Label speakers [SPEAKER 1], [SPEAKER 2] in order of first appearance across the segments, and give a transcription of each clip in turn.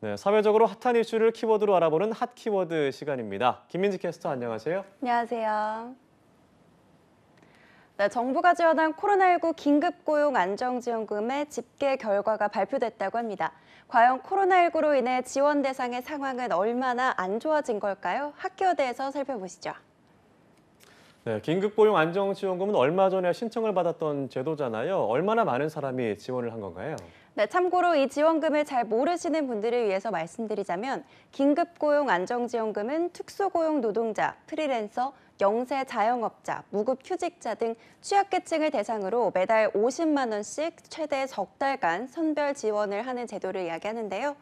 [SPEAKER 1] 네, 사회적으로 핫한 이슈를 키워드로 알아보는 핫 키워드 시간입니다. 김민지 캐스터 안녕하세요.
[SPEAKER 2] 안녕하세요. 네, 정부가 지원한 코로나19 긴급고용 안정지원금의 집계 결과가 발표됐다고 합니다. 과연 코로나19로 인해 지원 대상의 상황은 얼마나 안 좋아진 걸까요? 학교대에서 살펴보시죠.
[SPEAKER 1] 네, 긴급고용 안정지원금은 얼마 전에 신청을 받았던 제도잖아요. 얼마나 많은 사람이 지원을 한 건가요?
[SPEAKER 2] 네, 참고로 이 지원금을 잘 모르시는 분들을 위해서 말씀드리자면 긴급고용 안정지원금은 특수고용 노동자, 프리랜서, 영세 자영업자, 무급 휴직자 등 취약계층을 대상으로 매달 50만 원씩 최대 적 달간 선별 지원을 하는 제도를 이야기하는데요.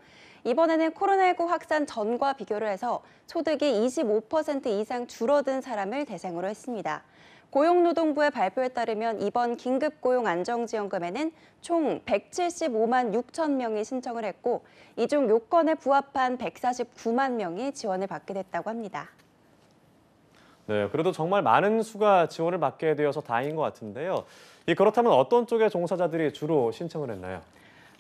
[SPEAKER 2] 이번에는 코로나19 확산 전과 비교를 해서 소득이 25% 이상 줄어든 사람을 대상으로 했습니다. 고용노동부의 발표에 따르면 이번 긴급고용안정지원금에는 총 175만 6천 명이 신청을 했고 이 중 요건에 부합한 149만 명이 지원을 받게 됐다고 합니다.
[SPEAKER 1] 네, 그래도 정말 많은 수가 지원을 받게 되어서 다행인 것 같은데요. 그렇다면 어떤 쪽의 종사자들이 주로 신청을 했나요?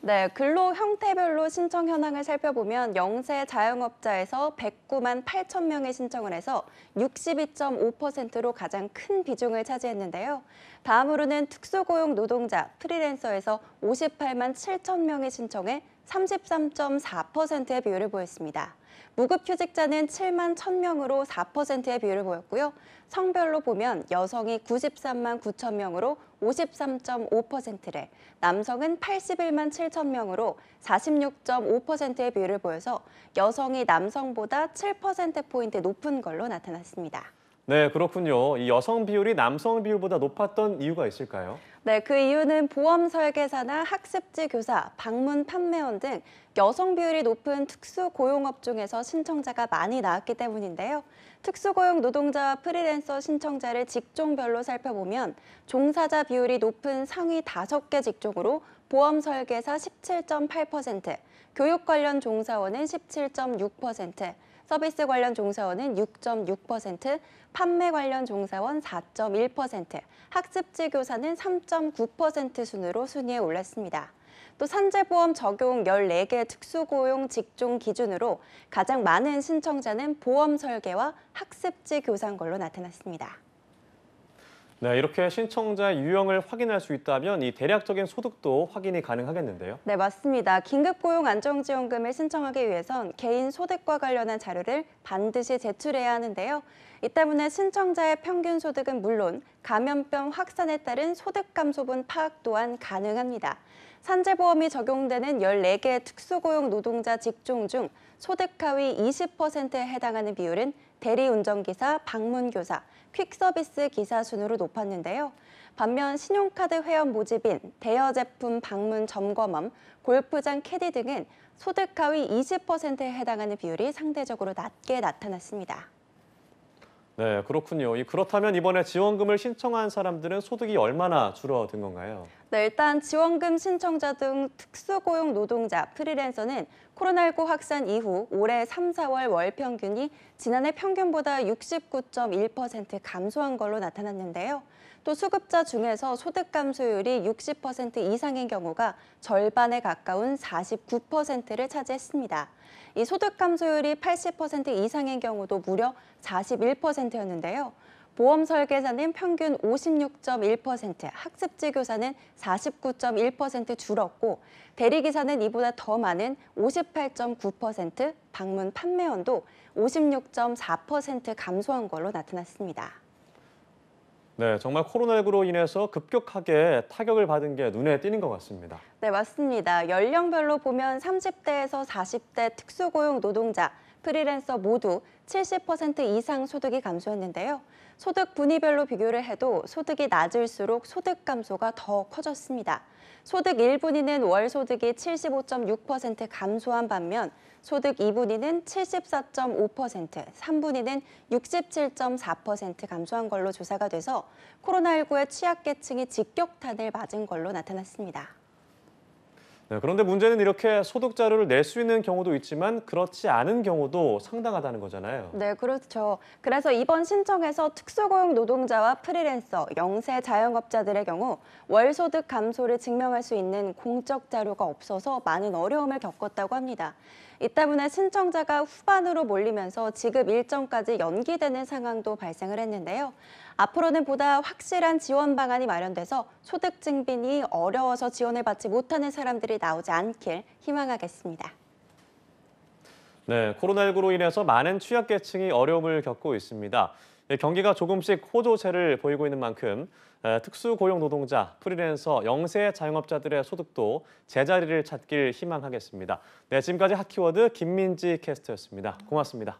[SPEAKER 2] 네, 근로 형태별로 신청 현황을 살펴보면 영세 자영업자에서 109만 8천 명의 신청을 해서 62.5%로 가장 큰 비중을 차지했는데요. 다음으로는 특수고용 노동자, 프리랜서에서 58만 7천 명의 신청에 33.4%의 비율을 보였습니다. 무급휴직자는 7만 1,000명으로 4%의 비율을 보였고요. 성별로 보면 여성이 93만 9,000명으로 53.5%를, 남성은 81만 7,000명으로 46.5%의 비율을 보여서 여성이 남성보다 7%포인트 높은 걸로 나타났습니다.
[SPEAKER 1] 네, 그렇군요. 이 여성 비율이 남성 비율보다 높았던 이유가 있을까요?
[SPEAKER 2] 네, 그 이유는 보험 설계사나 학습지 교사, 방문 판매원 등 여성 비율이 높은 특수 고용업 중에서 신청자가 많이 나왔기 때문인데요. 특수 고용 노동자와 프리랜서 신청자를 직종별로 살펴보면 종사자 비율이 높은 상위 5개 직종으로 보험 설계사 17.8%, 교육 관련 종사원은 17.6%, 서비스 관련 종사원은 6.6%, 판매 관련 종사원 4.1%, 학습지 교사는 3.9% 순으로 순위에 올랐습니다. 또 산재보험 적용 14개 특수고용 직종 기준으로 가장 많은 신청자는 보험 설계와 학습지 교사인 걸로 나타났습니다.
[SPEAKER 1] 네, 이렇게 신청자의 유형을 확인할 수 있다면 이 대략적인 소득도 확인이 가능하겠는데요.
[SPEAKER 2] 네, 맞습니다. 긴급고용 안정지원금을 신청하기 위해선 개인 소득과 관련한 자료를 반드시 제출해야 하는데요. 이 때문에 신청자의 평균 소득은 물론 감염병 확산에 따른 소득 감소분 파악 또한 가능합니다. 산재보험이 적용되는 14개 특수고용 노동자 직종 중 소득 하위 20%에 해당하는 비율은 대리운전기사, 방문교사, 퀵서비스 기사 순으로 높았는데요. 반면 신용카드 회원 모집인, 대여 제품 방문 점검함, 골프장 캐디 등은 소득 하위 20%에 해당하는 비율이 상대적으로 낮게 나타났습니다.
[SPEAKER 1] 네, 그렇군요. 그렇다면 이번에 지원금을 신청한 사람들은 소득이 얼마나 줄어든 건가요?
[SPEAKER 2] 네, 일단 지원금 신청자 등 특수고용 노동자, 프리랜서는 코로나19 확산 이후 올해 3, 4월 월 평균이 지난해 평균보다 69.1% 감소한 걸로 나타났는데요. 또 수급자 중에서 소득 감소율이 60% 이상인 경우가 절반에 가까운 49%를 차지했습니다. 이 소득 감소율이 80% 이상인 경우도 무려 41%였는데요. 보험 설계사는 평균 56.1%, 학습지 교사는 49.1% 줄었고 대리기사는 이보다 더 많은 58.9%, 방문 판매원도 56.4% 감소한 걸로 나타났습니다.
[SPEAKER 1] 네, 정말 코로나19로 인해서 급격하게 타격을 받은 게 눈에 띄는 것 같습니다.
[SPEAKER 2] 네, 맞습니다. 연령별로 보면 30대에서 40대 특수고용 노동자, 프리랜서 모두 70% 이상 소득이 감소했는데요. 소득 분위별로 비교를 해도 소득이 낮을수록 소득 감소가 더 커졌습니다. 소득 1분위는 월 소득이 75.6% 감소한 반면 소득 2분위는 74.5%, 3분위는 67.4% 감소한 걸로 조사가 돼서 코로나19의 취약계층이 직격탄을 맞은 걸로 나타났습니다.
[SPEAKER 1] 네, 그런데 문제는 이렇게 소득 자료를 낼 수 있는 경우도 있지만 그렇지 않은 경우도 상당하다는 거잖아요.
[SPEAKER 2] 네, 그렇죠. 그래서 이번 신청에서 특수고용 노동자와 프리랜서, 영세 자영업자들의 경우 월 소득 감소를 증명할 수 있는 공적 자료가 없어서 많은 어려움을 겪었다고 합니다. 이 때문에 신청자가 후반으로 몰리면서 지급 일정까지 연기되는 상황도 발생을 했는데요. 앞으로는 보다 확실한 지원 방안이 마련돼서 소득 증빙이 어려워서 지원을 받지 못하는 사람들이 나오지 않길 희망하겠습니다.
[SPEAKER 1] 네, 코로나19로 인해서 많은 취약계층이 어려움을 겪고 있습니다. 예, 경기가 조금씩 호조세를 보이고 있는 만큼 특수고용노동자, 프리랜서, 영세 자영업자들의 소득도 제자리를 찾길 희망하겠습니다. 네, 지금까지 핫키워드 김민지 캐스터였습니다. 고맙습니다.